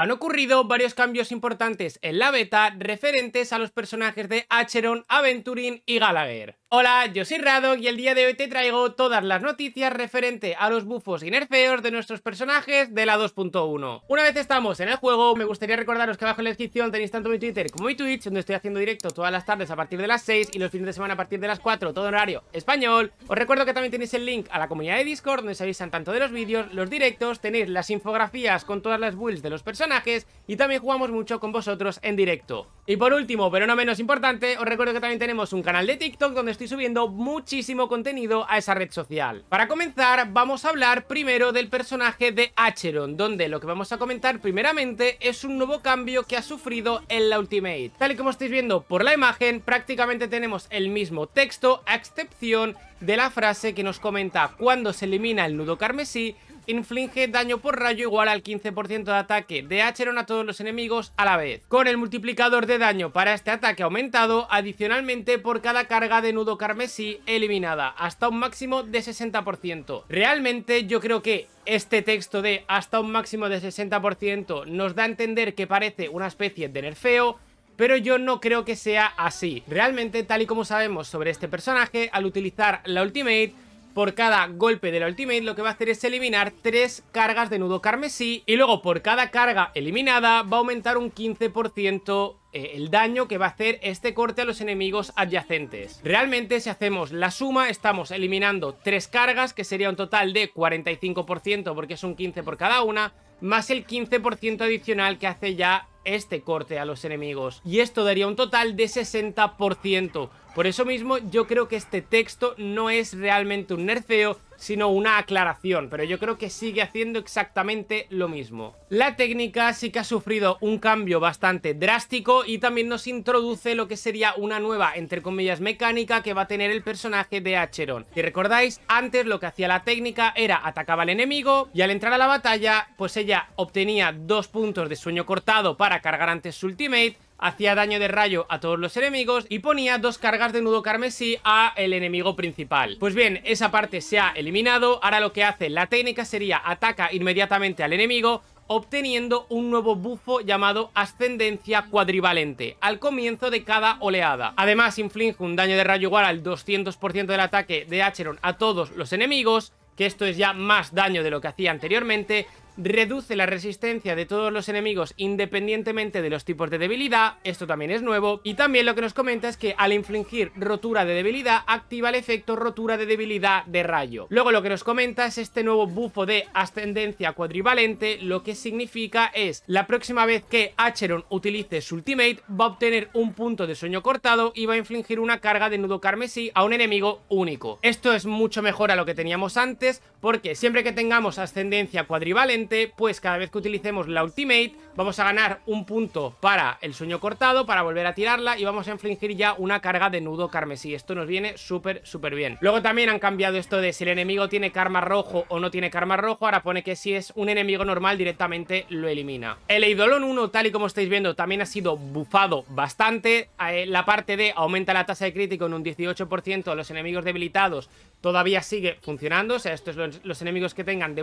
Han ocurrido varios cambios importantes en la beta referentes a los personajes de Acheron, Aventurin y Gallagher. Hola, yo soy Radok y el día de hoy te traigo todas las noticias referente a los bufos y nerfeos de nuestros personajes de la 2.1. Una vez estamos en el juego, me gustaría recordaros que abajo en la descripción tenéis tanto mi Twitter como mi Twitch, donde estoy haciendo directo todas las tardes a partir de las 6 y los fines de semana a partir de las 4, todo horario español. Os recuerdo que también tenéis el link a la comunidad de Discord, donde se avisan tanto de los vídeos, los directos, tenéis las infografías con todas las builds de los personajes y también jugamos mucho con vosotros en directo. Y por último, pero no menos importante, os recuerdo que también tenemos un canal de TikTok donde estoy subiendo muchísimo contenido a esa red social. Para comenzar, vamos a hablar primero del personaje de Acheron, donde lo que vamos a comentar primeramente es un nuevo cambio que ha sufrido en la Ultimate. Tal y como estáis viendo por la imagen, prácticamente tenemos el mismo texto, a excepción de la frase que nos comenta cuando se elimina el nudo carmesí inflige daño por rayo igual al 15% de ataque de Acheron a todos los enemigos a la vez, con el multiplicador de daño para este ataque aumentado adicionalmente por cada carga de nudo carmesí eliminada, hasta un máximo de 60%. Realmente yo creo que este texto de hasta un máximo de 60% nos da a entender que parece una especie de nerfeo, pero yo no creo que sea así. Realmente, tal y como sabemos sobre este personaje, al utilizar la Ultimate por cada golpe de la ultimate lo que va a hacer es eliminar 3 cargas de nudo carmesí y luego por cada carga eliminada va a aumentar un 15% eh, el daño que va a hacer este corte a los enemigos adyacentes. Realmente si hacemos la suma estamos eliminando 3 cargas que sería un total de 45% porque es un 15 por cada una más el 15% adicional que hace ya este corte a los enemigos. Y esto daría un total de 60%. Por eso mismo yo creo que este texto no es realmente un nerfeo, sino una aclaración, pero yo creo que sigue haciendo exactamente lo mismo. La técnica sí que ha sufrido un cambio bastante drástico y también nos introduce lo que sería una nueva, entre comillas, mecánica que va a tener el personaje de Acheron. y recordáis, antes lo que hacía la técnica era atacaba al enemigo y al entrar a la batalla, pues ella obtenía dos puntos de sueño cortado para cargar antes su ultimate, hacía daño de rayo a todos los enemigos y ponía dos cargas de nudo carmesí a el enemigo principal. Pues bien, esa parte se ha eliminado, ahora lo que hace la técnica sería ataca inmediatamente al enemigo obteniendo un nuevo bufo llamado Ascendencia Cuadrivalente al comienzo de cada oleada. Además inflige un daño de rayo igual al 200% del ataque de Acheron a todos los enemigos que esto es ya más daño de lo que hacía anteriormente, reduce la resistencia de todos los enemigos independientemente de los tipos de debilidad, esto también es nuevo, y también lo que nos comenta es que al infligir rotura de debilidad, activa el efecto rotura de debilidad de rayo. Luego lo que nos comenta es este nuevo bufo de ascendencia cuadrivalente, lo que significa es, la próxima vez que Acheron utilice su ultimate, va a obtener un punto de sueño cortado y va a infligir una carga de nudo carmesí a un enemigo único. Esto es mucho mejor a lo que teníamos antes, porque siempre que tengamos ascendencia cuadrivalente, pues cada vez que utilicemos la Ultimate, Vamos a ganar un punto para el sueño cortado, para volver a tirarla y vamos a infligir ya una carga de nudo carmesí. Esto nos viene súper, súper bien. Luego también han cambiado esto de si el enemigo tiene karma rojo o no tiene karma rojo. Ahora pone que si es un enemigo normal directamente lo elimina. El Eidolon 1, tal y como estáis viendo, también ha sido bufado bastante. Eh, la parte de aumenta la tasa de crítico en un 18% a los enemigos debilitados todavía sigue funcionando. O sea, estos los, los enemigos que tengan de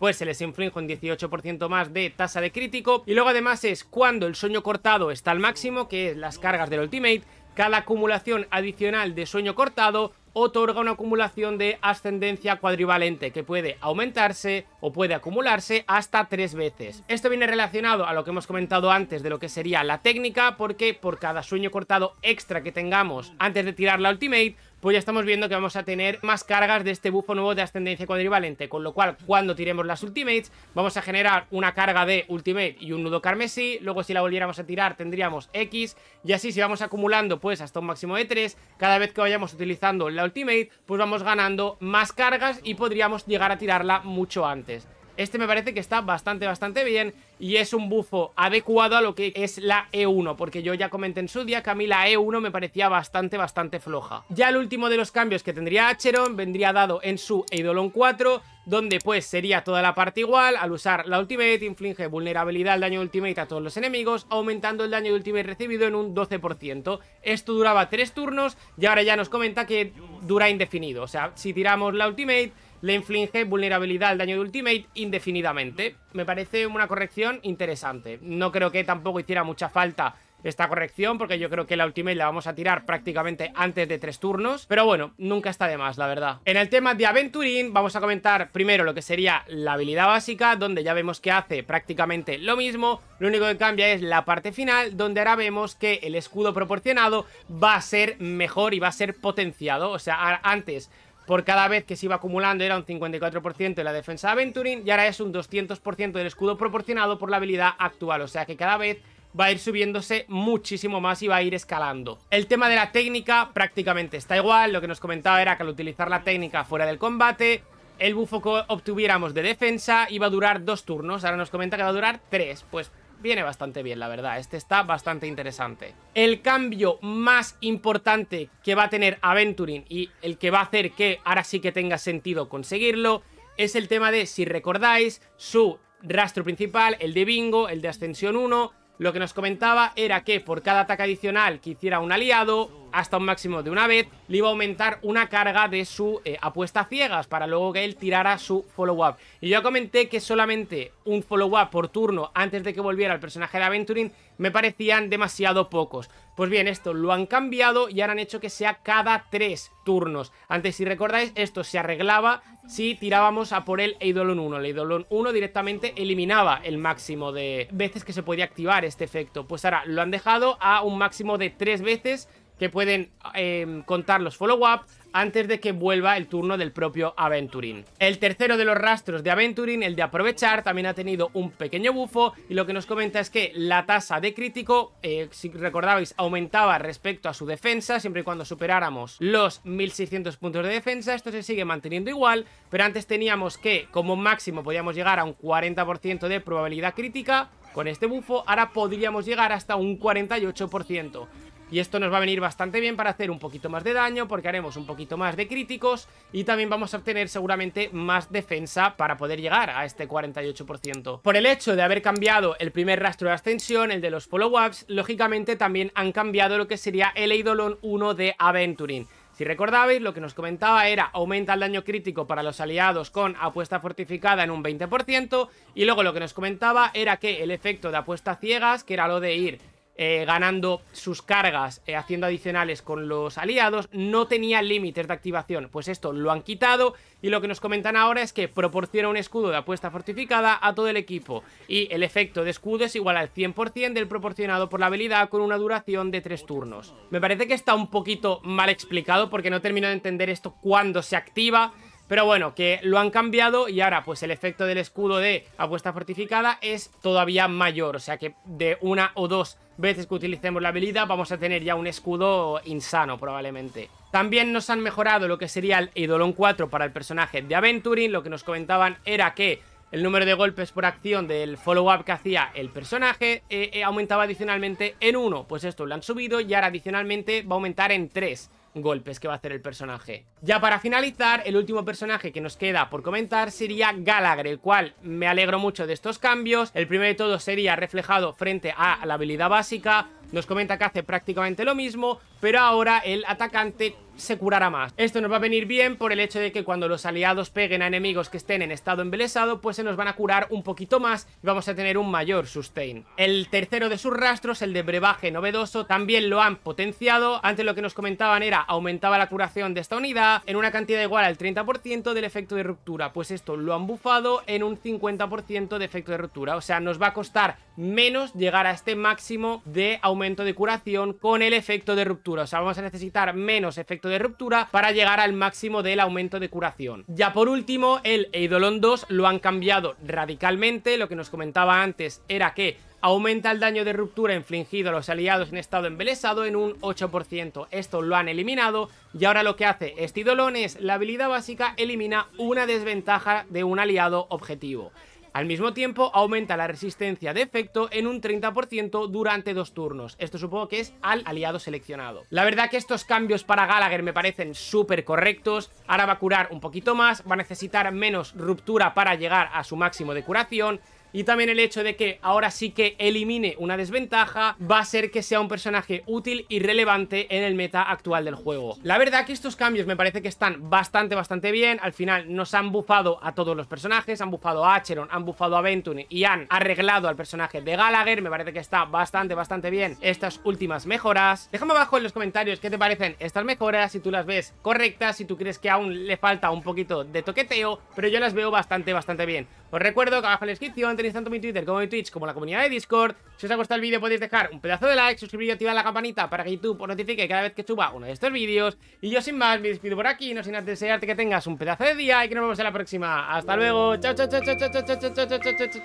pues se les inflige un 18% más de tasa de crítico. Y luego además es cuando el sueño cortado está al máximo, que es las cargas del Ultimate, cada acumulación adicional de sueño cortado otorga una acumulación de ascendencia cuadrivalente que puede aumentarse o puede acumularse hasta tres veces. Esto viene relacionado a lo que hemos comentado antes de lo que sería la técnica porque por cada sueño cortado extra que tengamos antes de tirar la ultimate pues ya estamos viendo que vamos a tener más cargas de este bufo nuevo de ascendencia cuadrivalente, con lo cual cuando tiremos las ultimates vamos a generar una carga de ultimate y un nudo carmesí, luego si la volviéramos a tirar tendríamos X, y así si vamos acumulando pues hasta un máximo de 3, cada vez que vayamos utilizando la ultimate pues vamos ganando más cargas y podríamos llegar a tirarla mucho antes. Este me parece que está bastante, bastante bien y es un bufo adecuado a lo que es la E1, porque yo ya comenté en su día que a mí la E1 me parecía bastante, bastante floja. Ya el último de los cambios que tendría Acheron vendría dado en su Eidolon 4, donde pues sería toda la parte igual, al usar la Ultimate inflige vulnerabilidad al daño de Ultimate a todos los enemigos, aumentando el daño de Ultimate recibido en un 12%. Esto duraba 3 turnos y ahora ya nos comenta que dura indefinido, o sea, si tiramos la Ultimate le inflige vulnerabilidad al daño de Ultimate indefinidamente. Me parece una corrección interesante. No creo que tampoco hiciera mucha falta esta corrección porque yo creo que la Ultimate la vamos a tirar prácticamente antes de tres turnos. Pero bueno, nunca está de más, la verdad. En el tema de Aventurín vamos a comentar primero lo que sería la habilidad básica, donde ya vemos que hace prácticamente lo mismo. Lo único que cambia es la parte final, donde ahora vemos que el escudo proporcionado va a ser mejor y va a ser potenciado. O sea, antes por cada vez que se iba acumulando era un 54% de la defensa de Aventuring y ahora es un 200% del escudo proporcionado por la habilidad actual, o sea que cada vez va a ir subiéndose muchísimo más y va a ir escalando. El tema de la técnica prácticamente está igual, lo que nos comentaba era que al utilizar la técnica fuera del combate, el bufo que obtuviéramos de defensa iba a durar dos turnos, ahora nos comenta que va a durar tres, pues viene bastante bien, la verdad. Este está bastante interesante. El cambio más importante que va a tener Aventurin. y el que va a hacer que ahora sí que tenga sentido conseguirlo es el tema de, si recordáis, su rastro principal, el de Bingo, el de Ascensión 1... Lo que nos comentaba era que por cada ataque adicional que hiciera un aliado hasta un máximo de una vez, le iba a aumentar una carga de su eh, apuesta ciegas para luego que él tirara su follow-up. Y yo comenté que solamente un follow-up por turno antes de que volviera el personaje de Aventuring me parecían demasiado pocos. Pues bien, esto lo han cambiado y ahora han hecho que sea cada tres turnos. Antes, si recordáis, esto se arreglaba si tirábamos a por el Eidolon 1. El Eidolon 1 directamente eliminaba el máximo de veces que se podía activar este efecto. Pues ahora lo han dejado a un máximo de tres veces que pueden em, contar los follow-up antes de que vuelva el turno del propio Aventurin. El tercero de los rastros de Aventurín, el de aprovechar, también ha tenido un pequeño bufo y lo que nos comenta es que la tasa de crítico, eh, si recordabais, aumentaba respecto a su defensa siempre y cuando superáramos los 1600 puntos de defensa, esto se sigue manteniendo igual, pero antes teníamos que como máximo podíamos llegar a un 40% de probabilidad crítica, con este bufo ahora podríamos llegar hasta un 48%. Y esto nos va a venir bastante bien para hacer un poquito más de daño porque haremos un poquito más de críticos y también vamos a obtener seguramente más defensa para poder llegar a este 48%. Por el hecho de haber cambiado el primer rastro de ascensión, el de los follow-ups, lógicamente también han cambiado lo que sería el Eidolon 1 de Aventuring. Si recordabais, lo que nos comentaba era aumenta el daño crítico para los aliados con apuesta fortificada en un 20% y luego lo que nos comentaba era que el efecto de apuestas ciegas, que era lo de ir eh, ganando sus cargas, eh, haciendo adicionales con los aliados, no tenía límites de activación. Pues esto lo han quitado y lo que nos comentan ahora es que proporciona un escudo de apuesta fortificada a todo el equipo y el efecto de escudo es igual al 100% del proporcionado por la habilidad con una duración de 3 turnos. Me parece que está un poquito mal explicado porque no termino de entender esto cuando se activa pero bueno, que lo han cambiado y ahora pues el efecto del escudo de apuesta fortificada es todavía mayor. O sea que de una o dos veces que utilicemos la habilidad vamos a tener ya un escudo insano probablemente. También nos han mejorado lo que sería el Eidolon 4 para el personaje de Aventuring. Lo que nos comentaban era que el número de golpes por acción del follow-up que hacía el personaje eh, eh, aumentaba adicionalmente en 1. Pues esto lo han subido y ahora adicionalmente va a aumentar en 3 golpes que va a hacer el personaje. Ya para finalizar, el último personaje que nos queda por comentar sería Galagre, el cual me alegro mucho de estos cambios. El primero de todo sería reflejado frente a la habilidad básica, nos comenta que hace prácticamente lo mismo, pero ahora el atacante se curará más. Esto nos va a venir bien por el hecho de que cuando los aliados peguen a enemigos que estén en estado embelesado, pues se nos van a curar un poquito más y vamos a tener un mayor sustain. El tercero de sus rastros, el de brebaje novedoso, también lo han potenciado. Antes lo que nos comentaban era aumentaba la curación de esta unidad en una cantidad igual al 30% del efecto de ruptura. Pues esto lo han bufado en un 50% de efecto de ruptura. O sea, nos va a costar menos llegar a este máximo de aumento de curación con el efecto de ruptura. O sea, vamos a necesitar menos efecto de ruptura para llegar al máximo del aumento de curación. Ya por último, el Eidolon 2 lo han cambiado radicalmente, lo que nos comentaba antes era que aumenta el daño de ruptura infligido a los aliados en estado embelesado en un 8%. Esto lo han eliminado y ahora lo que hace este eidolon es la habilidad básica elimina una desventaja de un aliado objetivo. Al mismo tiempo, aumenta la resistencia de efecto en un 30% durante dos turnos. Esto supongo que es al aliado seleccionado. La verdad que estos cambios para Gallagher me parecen súper correctos. Ahora va a curar un poquito más, va a necesitar menos ruptura para llegar a su máximo de curación y también el hecho de que ahora sí que elimine una desventaja va a ser que sea un personaje útil y relevante en el meta actual del juego. La verdad que estos cambios me parece que están bastante, bastante bien. Al final nos han bufado a todos los personajes, han bufado a Acheron, han bufado a Ventune y han arreglado al personaje de Gallagher. Me parece que está bastante, bastante bien estas últimas mejoras. Déjame abajo en los comentarios qué te parecen estas mejoras, si tú las ves correctas, si tú crees que aún le falta un poquito de toqueteo, pero yo las veo bastante, bastante bien. Os recuerdo que abajo en la descripción tenéis tanto mi Twitter como mi Twitch como la comunidad de Discord. Si os ha gustado el vídeo podéis dejar un pedazo de like, suscribiros y activar la campanita para que YouTube os notifique cada vez que suba uno de estos vídeos. Y yo sin más me despido por aquí, no sin antes desearte que tengas un pedazo de día y que nos vemos en la próxima. Hasta luego, chao, chao, chao, chao, chao, chao, chao, chao, chao, chao,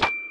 chao.